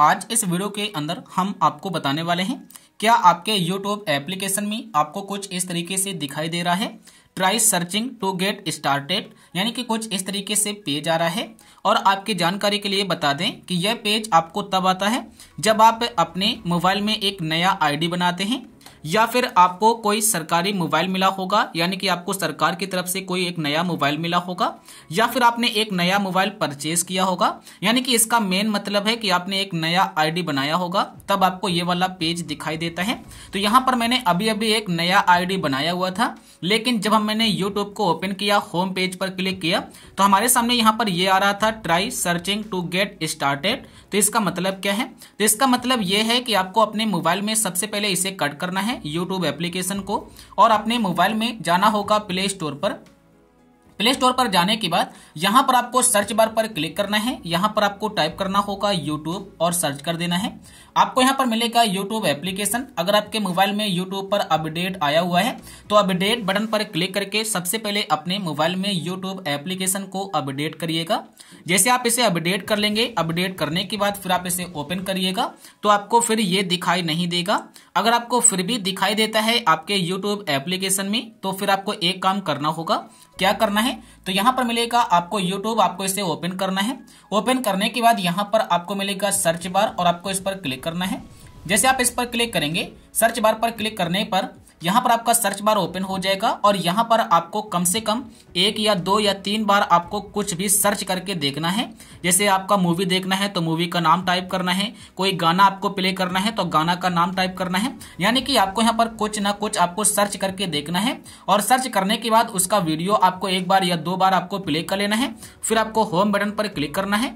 आज इस वीडियो के अंदर हम आपको बताने वाले हैं क्या आपके यूट्यूब एप्लीकेशन में आपको कुछ इस तरीके से दिखाई दे रहा है try searching to get started यानी कि कुछ इस तरीके से पेज आ रहा है और आपकी जानकारी के लिए बता दें कि यह पेज आपको तब आता है जब आप अपने मोबाइल में एक नया आईडी बनाते हैं या फिर आपको कोई सरकारी मोबाइल मिला होगा यानी कि आपको सरकार की तरफ से कोई एक नया मोबाइल मिला होगा या फिर आपने एक नया मोबाइल परचेज किया होगा यानी कि इसका मेन मतलब है कि आपने एक नया आईडी बनाया होगा तब आपको ये वाला पेज दिखाई देता है तो यहाँ पर मैंने अभी अभी एक नया आईडी बनाया हुआ था लेकिन जब हम मैंने यूट्यूब को ओपन किया होम पेज पर क्लिक किया तो हमारे सामने यहाँ पर ये आ रहा था try searching to get started तो इसका मतलब क्या है तो इसका मतलब ये है कि आपको अपने मोबाइल में सबसे पहले इसे कट करना है है यूट्यूब एप्लीकेशन को और अपने मोबाइल में जाना होगा प्ले स्टोर पर प्ले स्टोर पर जाने के बाद यहां पर आपको सर्च बार पर क्लिक करना है यहां पर आपको टाइप करना होगा यूट्यूब और सर्च कर देना है आपको यहां पर मिलेगा यूट्यूब एप्लीकेशन अगर आपके मोबाइल में यूट्यूब पर अपडेट आया हुआ है तो अपडेट बटन पर क्लिक करके सबसे पहले अपने मोबाइल में यूट्यूब एप्लीकेशन को अपडेट करिएगा जैसे आप इसे अपडेट कर लेंगे अपडेट करने के बाद फिर आप इसे ओपन करिएगा तो आपको फिर ये दिखाई नहीं देगा अगर आपको फिर भी दिखाई देता है आपके यूट्यूब एप्लीकेशन में तो फिर आपको एक काम करना होगा क्या करना है तो यहाँ पर मिलेगा आपको यूट्यूब आपको इसे ओपन करना है ओपन करने के बाद यहाँ पर आपको मिलेगा सर्च बार और आपको इस पर क्लिक करना है जैसे आप इस पर क्लिक करेंगे सर्च बार पर क्लिक करने पर यहाँ पर आपका सर्च बार ओपन हो जाएगा और यहाँ पर आपको कम से कम एक या दो या तीन बार आपको कुछ भी सर्च करके देखना है जैसे आपका मूवी देखना है तो मूवी का नाम टाइप करना है कोई गाना आपको प्ले करना है तो गाना का नाम टाइप करना है यानी कि आपको यहाँ पर कुछ ना कुछ आपको सर्च करके देखना है और सर्च करने के बाद उसका वीडियो आपको एक बार या दो बार आपको प्ले कर लेना है फिर आपको होम बटन पर क्लिक करना है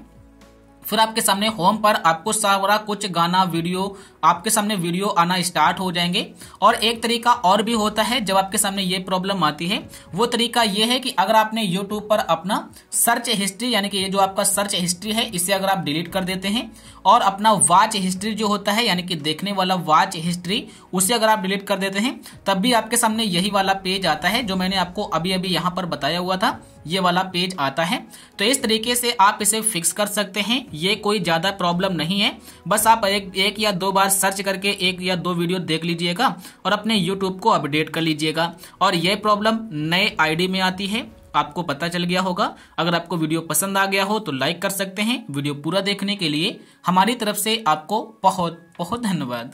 फिर आपके सामने होम पर आपको सारा कुछ गाना वीडियो आपके सामने वीडियो आना स्टार्ट हो जाएंगे और एक तरीका और भी होता है जब आपके सामने ये प्रॉब्लम आती है वो तरीका ये है कि अगर आपने यूट्यूब पर अपना सर्च हिस्ट्री यानी कि ये जो आपका सर्च हिस्ट्री है इसे अगर आप डिलीट कर देते हैं और अपना वाच हिस्ट्री जो होता है यानी कि देखने वाला वाच हिस्ट्री उसे अगर आप डिलीट कर देते हैं तब भी आपके सामने यही वाला पेज आता है जो मैंने आपको अभी अभी यहाँ पर बताया हुआ था ये वाला पेज आता है तो इस तरीके से आप इसे फिक्स कर सकते हैं ये कोई ज़्यादा प्रॉब्लम नहीं है बस आप एक एक या दो बार सर्च करके एक या दो वीडियो देख लीजिएगा और अपने यूट्यूब को अपडेट कर लीजिएगा और यह प्रॉब्लम नए आई में आती है आपको पता चल गया होगा अगर आपको वीडियो पसंद आ गया हो तो लाइक कर सकते हैं वीडियो पूरा देखने के लिए हमारी तरफ से आपको बहुत बहुत धन्यवाद